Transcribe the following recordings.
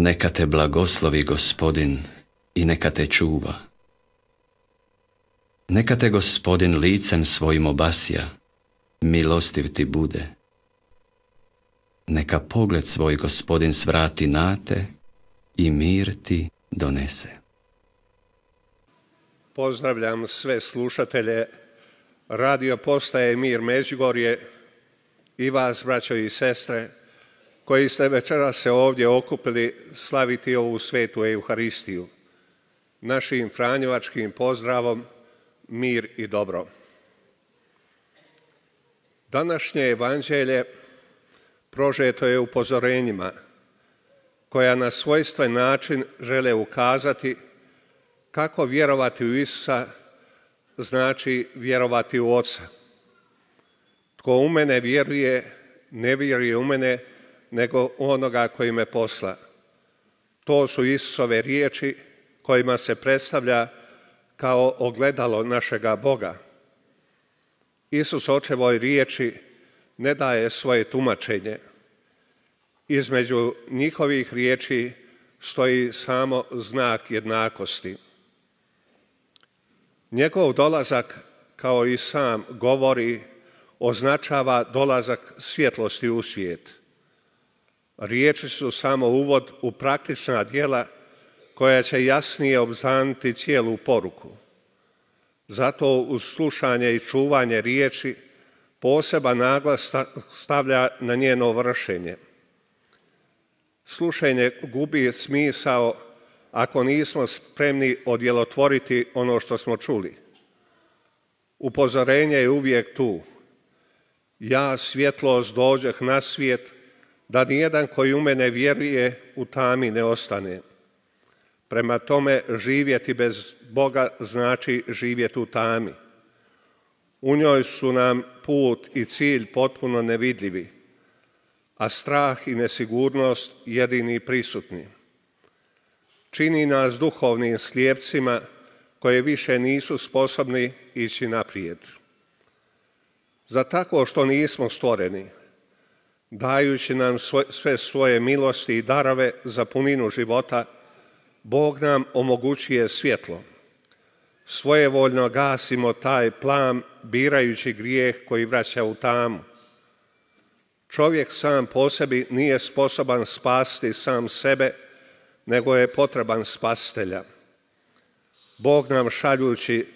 Neka te blagoslovi gospodin i neka te čuva. Neka te gospodin licem svojim obasja, milostiv ti bude. Neka pogled svoj gospodin svrati na te i mir ti donese. Pozdravljam sve slušatelje Radio postaje Mir Međugorje i vas, braćo i sestre, koji ste večera se ovdje okupili slaviti ovu svetu Euharistiju. Našim franjevačkim pozdravom mir i dobro. Današnje evanđelje prožeto je upozorenjima koja na svojstven način žele ukazati kako vjerovati u Isusa znači vjerovati u Oca. Tko u mene vjeruje, ne vjeruje u mene, nego onoga koji me posla. To su Isusove riječi kojima se predstavlja kao ogledalo našega Boga. Isus očevoj riječi ne daje svoje tumačenje. Između njihovih riječi stoji samo znak jednakosti. Njegov dolazak, kao i sam govori, označava dolazak svjetlosti u svijet riječi su samo uvod u praktična djela koja će jasnije obznaniti cijelu poruku. Zato uz slušanje i čuvanje riječi poseban naglas stavlja na njeno vršenje. Slušanje gubi smisao ako nismo spremni odjelotvoriti ono što smo čuli. Upozorenje je uvijek tu. Ja svjetlost dođeh na svijet da nijedan koji u mene vjeruje u tami ne ostane. Prema tome, živjeti bez Boga znači živjeti u tami. U njoj su nam put i cilj potpuno nevidljivi, a strah i nesigurnost jedini prisutni. Čini nas duhovnim slijepcima koje više nisu sposobni ići naprijed. Za tako što nismo stvoreni, dajući nam sve svoje milosti i darove za puninu života, Bog nam omogućuje svjetlo. Svojevoljno gasimo taj plam, birajući grijeh koji vraća u tamu. Čovjek sam po sebi nije sposoban spasti sam sebe, nego je potreban spastelja. Bog nam šaljući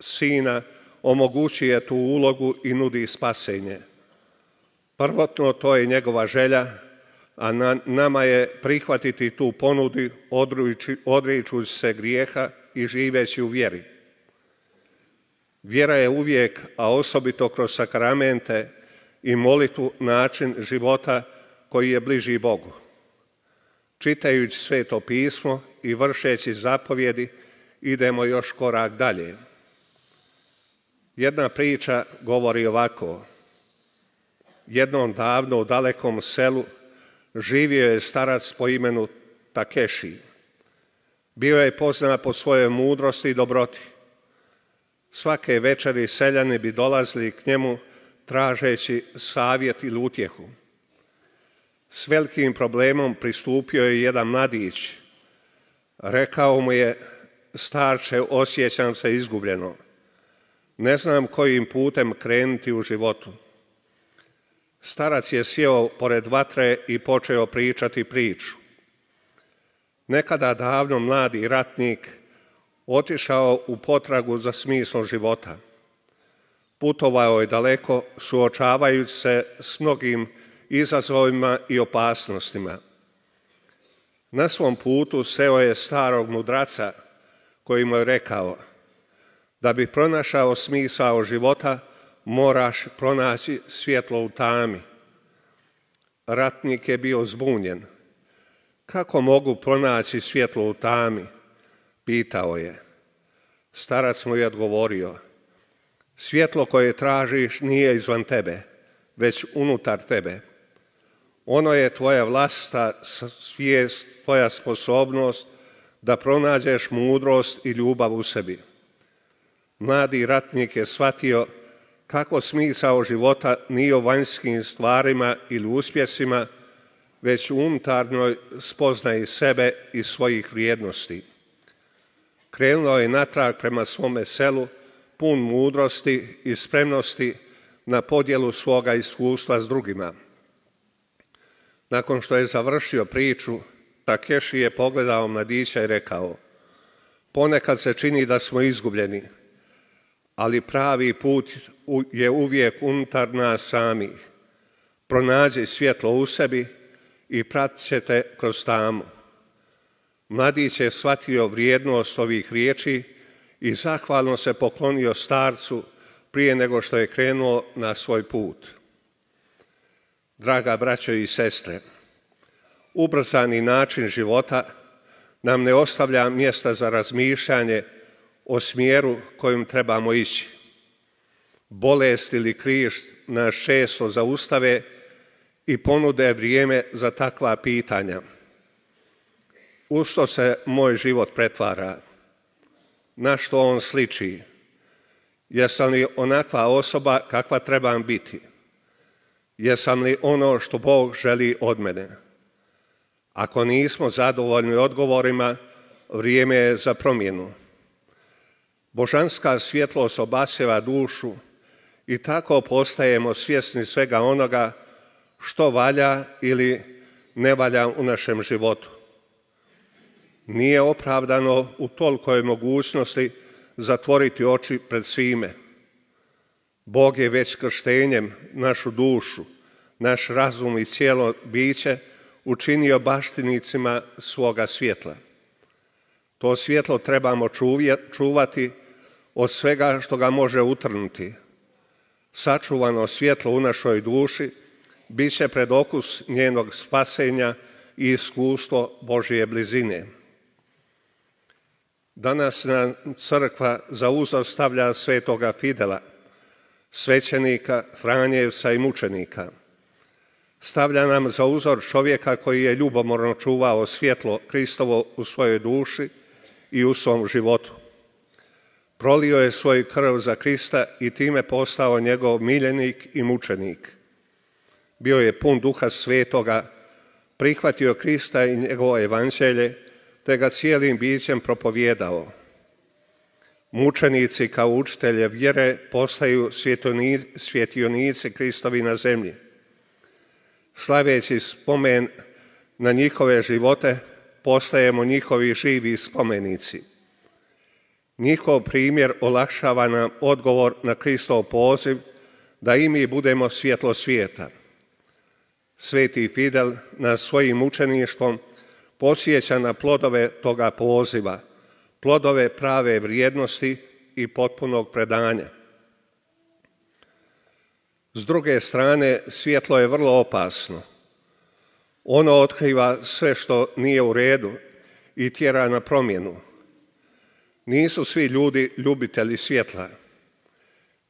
sina omogućuje tu ulogu i nudi spasenje. Prvotno to je njegova želja, a na, nama je prihvatiti tu ponudu odriču se grijeha i živeći u vjeri. Vjera je uvijek, a osobito kroz sakramente i molitu način života koji je bliži Bogu. Čitajući sveto pismo i vršeći zapovjedi idemo još korak dalje. Jedna priča govori ovako jednom davno u dalekom selu živio je starac po imenu Takeši, Bio je poznat po svojoj mudrosti i dobroti. Svake večeri seljani bi dolazili k njemu tražeći savjet ili utjehu. S velikim problemom pristupio je jedan mladić. Rekao mu je, starče, osjećam se izgubljeno. Ne znam kojim putem krenuti u životu. Starac je sjeo pored vatre i počeo pričati priču. Nekada davno mladi ratnik otišao u potragu za smislom života. Putovao je daleko, suočavajući se s mnogim izazovima i opasnostima. Na svom putu seo je starog mudraca koji mu je rekao da bi pronašao smisao života – moraš pronaći svjetlo u tami. Ratnik je bio zbunjen. Kako mogu pronaći svjetlo u tami? Pitao je. Starac mu je odgovorio. Svjetlo koje tražiš nije izvan tebe, već unutar tebe. Ono je tvoja vlasta svijest, tvoja sposobnost da pronađeš mudrost i ljubav u sebi. Mladi ratnik je shvatio kako smisao života nije o vanjskim stvarima ili uspjesima, već u unutarnjoj spoznaji sebe i svojih vrijednosti. Krenuo je natrag prema svome selu, pun mudrosti i spremnosti na podjelu svoga iskustva s drugima. Nakon što je završio priču, Takeši je pogledao mladića i rekao, ponekad se čini da smo izgubljeni, ali pravi put je uvijek unutar nas samih. Pronađi svjetlo u sebi i pratit ćete kroz tamo. Mladić je shvatio vrijednost ovih riječi i zahvalno se poklonio starcu prije nego što je krenuo na svoj put. Draga braćo i sestre, ubrzani način života nam ne ostavlja mjesta za razmišljanje o smjeru kojim trebamo ići. Bolest ili križ na često zaustave i ponude vrijeme za takva pitanja. U što se moj život pretvara? Na što on sliči? Jesam li onakva osoba kakva trebam biti? Jesam li ono što Bog želi od mene? Ako nismo zadovoljni odgovorima, vrijeme je za promjenu. Božanska svjetlost obasjeva dušu i tako postajemo svjesni svega onoga što valja ili ne valja u našem životu. Nije opravdano u tolikoj mogućnosti zatvoriti oči pred svime. Bog je već krštenjem našu dušu, naš razum i cijelo biće učinio baštinicima svoga svjetla. To svjetlo trebamo čuvati od svega što ga može utrnuti. Sačuvano svjetlo u našoj duši bit će pred okus njenog spasenja i iskustvo Božije blizine. Danas nam crkva za uzor stavlja svetoga Fidela, svećenika, Franjevca i mučenika. Stavlja nam za uzor čovjeka koji je ljubomorno čuvao svjetlo Kristovo u svojoj duši i u svom životu. Prolio je svoju krv za Krista i time postao njegov miljenik i mučenik. Bio je pun duha svetoga, prihvatio Krista i njegovo evanđelje, te ga cijelim bićem propovjedao. Mučenici kao učitelje vjere postaju svjetionici Kristovi na zemlji. Slaveći spomen na njihove živote, postajemo njihovi živi spomenici. Njihov primjer olakšava nam odgovor na Kristov poziv da i mi budemo svjetlo svijeta. Sveti Fidel na svojim učeništvom posjeća na plodove toga poziva, plodove prave vrijednosti i potpunog predanja. S druge strane, svjetlo je vrlo opasno. Ono otkriva sve što nije u redu i tjera na promjenu. Nisu svi ljudi ljubitelji svjetla.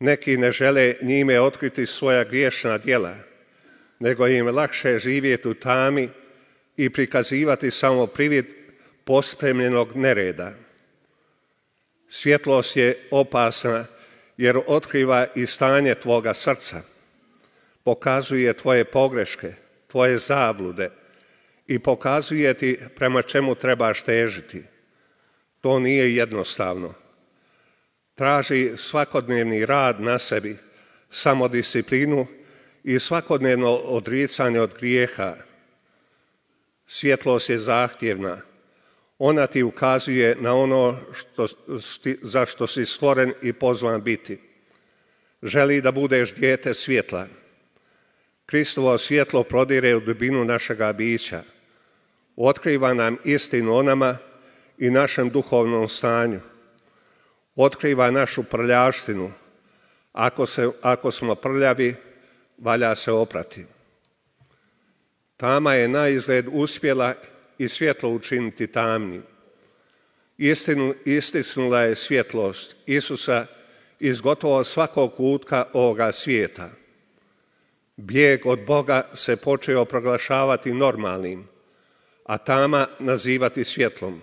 Neki ne žele njime otkriti svoja griješna djela, nego im lakše živjeti u tami i prikazivati samo privid pospremljenog nereda. Svjetlost je opasna jer otkriva i stanje tvoga srca, pokazuje tvoje pogreške, tvoje zablude i pokazuje ti prema čemu trebaš težiti. To nije jednostavno. Traži svakodnevni rad na sebi, samodisciplinu i svakodnevno odricanje od grijeha. Svjetlost je zahtjevna. Ona ti ukazuje na ono za što si stvoren i pozvan biti. Želi da budeš dijete svjetla. Kristovo svjetlo prodire u dubinu našega bića. Otkriva nam istinu o nama, i našem duhovnom stanju. Otkriva našu prljaštinu. Ako, se, ako smo prljavi, valja se oprati. Tama je na uspjela i svjetlo učiniti tamni. Istinu, istisnula je svjetlost Isusa iz gotovo svakog kutka ovoga svijeta. Bijeg od Boga se počeo proglašavati normalnim, a tama nazivati svjetlom.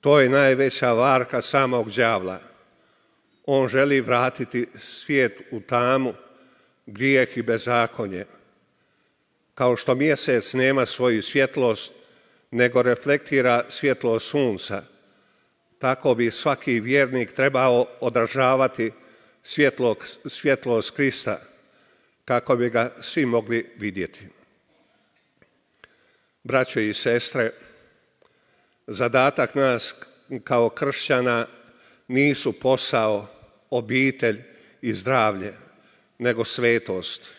To je najveća varka samog đavla. On želi vratiti svijet u tamu, grijeh i bezakonje. Kao što mjesec nema svoju svjetlost, nego reflektira svjetlo sunca. Tako bi svaki vjernik trebao odražavati svjetlost Krista, kako bi ga svi mogli vidjeti. Braćo i sestre, Zadatak nas kao kršćana nisu posao, obitelj i zdravlje, nego svetost.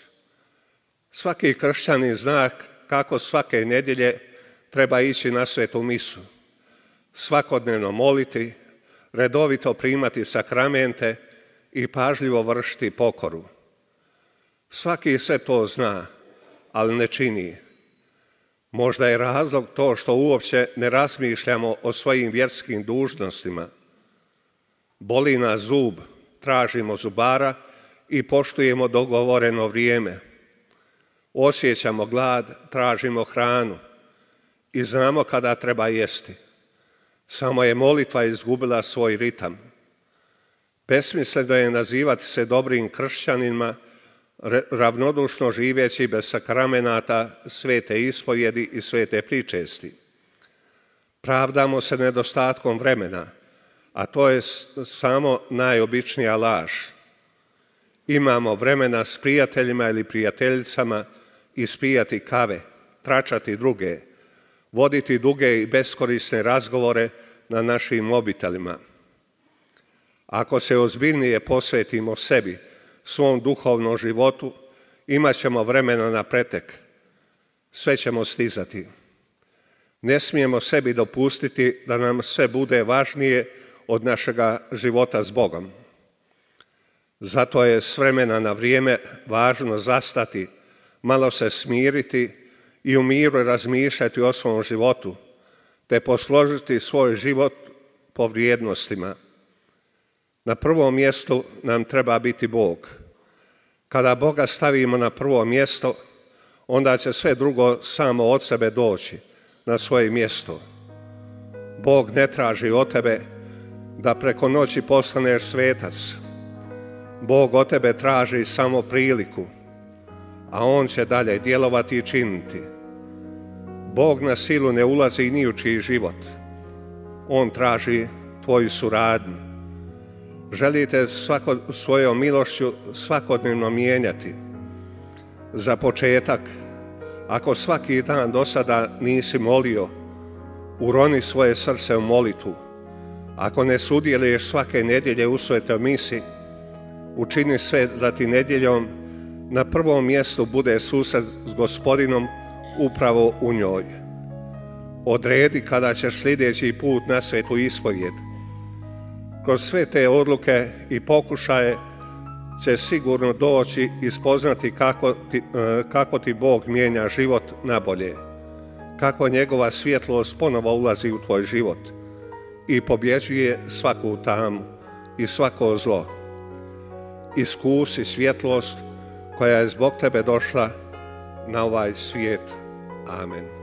Svaki kršćanin zna kako svake nedjelje treba ići na svetu misu. Svakodnevno moliti, redovito primati sakramente i pažljivo vršiti pokoru. Svaki sve to zna, ali ne čini. Možda je razlog to što uopće ne razmišljamo o svojim vjerskim dužnostima. Boli nas zub, tražimo zubara i poštujemo dogovoreno vrijeme. Osjećamo glad, tražimo hranu i znamo kada treba jesti. Samo je molitva izgubila svoj ritam. Besmisleno je nazivati se dobrim kršćanima ravnodušno živeći bez sakramenata svete ispojedi i svete pričesti. Pravdamo se nedostatkom vremena, a to je samo najobičnija laž. Imamo vremena s prijateljima ili prijateljicama ispijati kave, tračati druge, voditi duge i beskorisne razgovore na našim mobitelima. Ako se ozbiljnije posvetimo sebi, svom duhovnom životu, imat ćemo vremena na pretek. Sve ćemo stizati. Ne smijemo sebi dopustiti da nam sve bude važnije od našega života s Bogom. Zato je s vremena na vrijeme važno zastati, malo se smiriti i u miru razmišljati o svom životu, te posložiti svoj život po vrijednostima. Na prvom mjestu nam treba biti Bog. Kada Boga stavimo na prvo mjesto, onda će sve drugo samo od sebe doći na svoje mjesto. Bog ne traži od tebe da preko noći postaneš svetac. Bog od tebe traži samo priliku, a On će dalje djelovati i činiti. Bog na silu ne ulazi ni u čiji život. On traži tvoju suradnju želite svako, svojom milošću svakodnevno mijenjati. Za početak, ako svaki dan do sada nisi molio, uroni svoje srce u molitu. Ako ne sudjeluješ svake nedjelje u svetoj misi, učini sve da ti nedjeljom na prvom mjestu bude susad s gospodinom upravo u njoj. Odredi kada ćeš sljedeći put na svetu ispovjeti kroz sve te odluke i pokušaje će sigurno doći i spoznati kako ti, e, kako ti Bog mijenja život na bolje, kako njegova svjetlost ponovo ulazi u tvoj život i pobjeđuje svaku tamu i svako zlo. Iskusi svjetlost koja je zbog tebe došla na ovaj svijet. Amen.